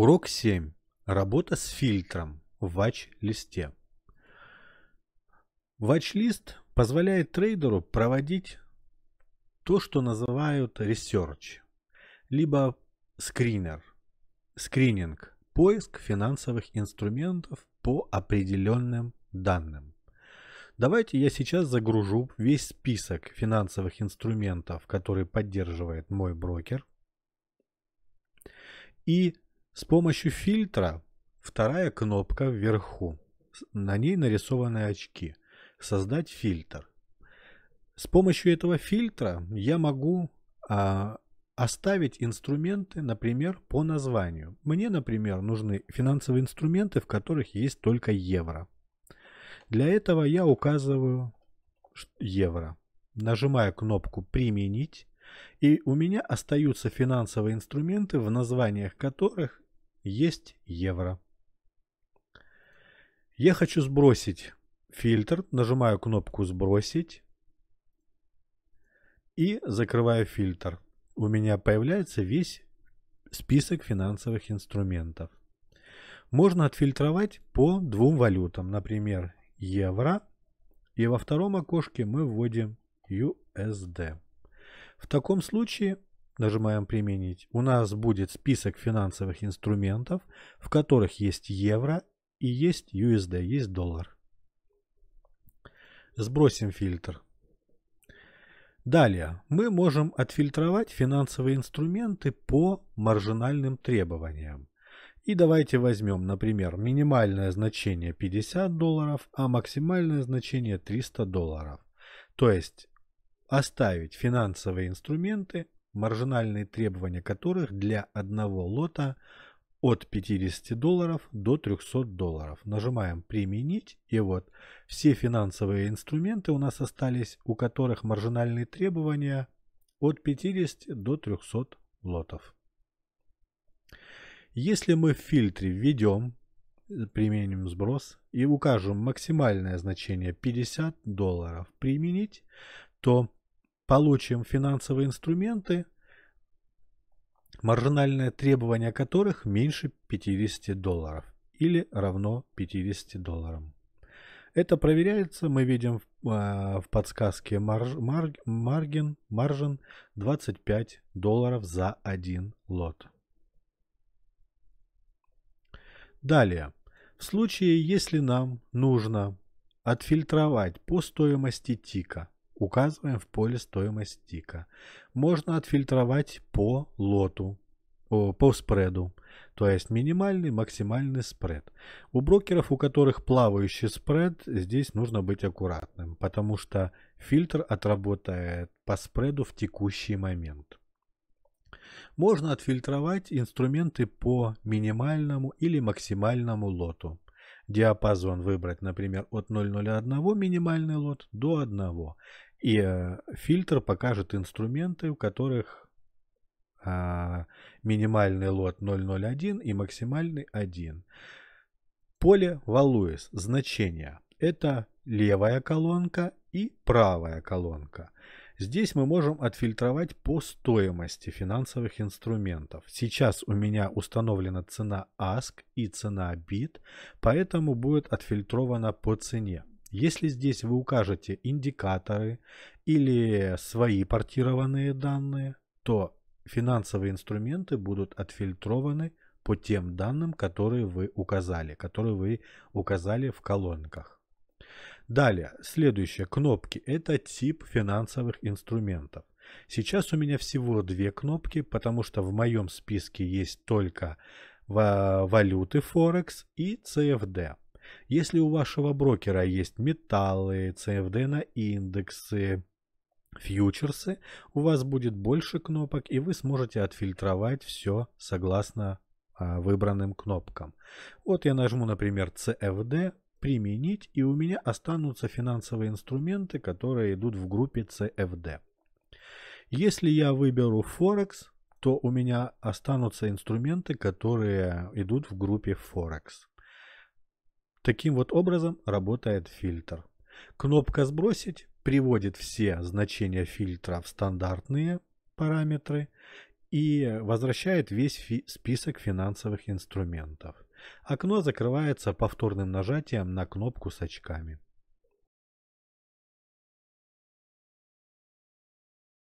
Урок 7. Работа с фильтром в вач-листе. Вач-лист позволяет трейдеру проводить то, что называют research, либо скринер, скрининг, поиск финансовых инструментов по определенным данным. Давайте я сейчас загружу весь список финансовых инструментов, которые поддерживает мой брокер. И с помощью фильтра вторая кнопка вверху. На ней нарисованы очки. Создать фильтр. С помощью этого фильтра я могу а, оставить инструменты, например, по названию. Мне, например, нужны финансовые инструменты, в которых есть только евро. Для этого я указываю евро. Нажимаю кнопку «Применить». И у меня остаются финансовые инструменты, в названиях которых есть евро. Я хочу сбросить фильтр, нажимаю кнопку «Сбросить» и закрываю фильтр. У меня появляется весь список финансовых инструментов. Можно отфильтровать по двум валютам, например, евро, и во втором окошке мы вводим USD. В таком случае нажимаем «Применить», у нас будет список финансовых инструментов, в которых есть евро и есть USD, есть доллар. Сбросим фильтр. Далее мы можем отфильтровать финансовые инструменты по маржинальным требованиям. И давайте возьмем, например, минимальное значение 50 долларов, а максимальное значение 300 долларов. То есть оставить финансовые инструменты маржинальные требования которых для одного лота от 50 долларов до 300 долларов. Нажимаем «Применить» и вот все финансовые инструменты у нас остались, у которых маржинальные требования от 50 до 300 лотов. Если мы в фильтре введем, применим сброс и укажем максимальное значение 50 долларов «Применить», то получим финансовые инструменты, маржинальное требование которых меньше 50 долларов или равно 50 долларам. Это проверяется, мы видим в, э, в подсказке марж, маржин 25 долларов за один лот. Далее, в случае, если нам нужно отфильтровать по стоимости тика – Указываем в поле стоимость тика. Можно отфильтровать по лоту, по спреду, то есть минимальный, максимальный спред. У брокеров, у которых плавающий спред, здесь нужно быть аккуратным, потому что фильтр отработает по спреду в текущий момент. Можно отфильтровать инструменты по минимальному или максимальному лоту. Диапазон выбрать, например, от 0,01 минимальный лот до 1. И э, фильтр покажет инструменты, у которых э, минимальный лот 0.01 и максимальный 1. Поле Валуис, значение. Это левая колонка и правая колонка. Здесь мы можем отфильтровать по стоимости финансовых инструментов. Сейчас у меня установлена цена ASK и цена BIT, поэтому будет отфильтрована по цене. Если здесь вы укажете индикаторы или свои портированные данные, то финансовые инструменты будут отфильтрованы по тем данным, которые вы указали, которые вы указали в колонках. Далее, следующие кнопки – это тип финансовых инструментов. Сейчас у меня всего две кнопки, потому что в моем списке есть только э, валюты Форекс и CFD. Если у вашего брокера есть металлы, CFD на индексы, фьючерсы, у вас будет больше кнопок и вы сможете отфильтровать все согласно а, выбранным кнопкам. Вот я нажму, например, CFD, применить, и у меня останутся финансовые инструменты, которые идут в группе CFD. Если я выберу Forex, то у меня останутся инструменты, которые идут в группе Forex. Таким вот образом работает фильтр. Кнопка «Сбросить» приводит все значения фильтра в стандартные параметры и возвращает весь фи список финансовых инструментов. Окно закрывается повторным нажатием на кнопку с очками.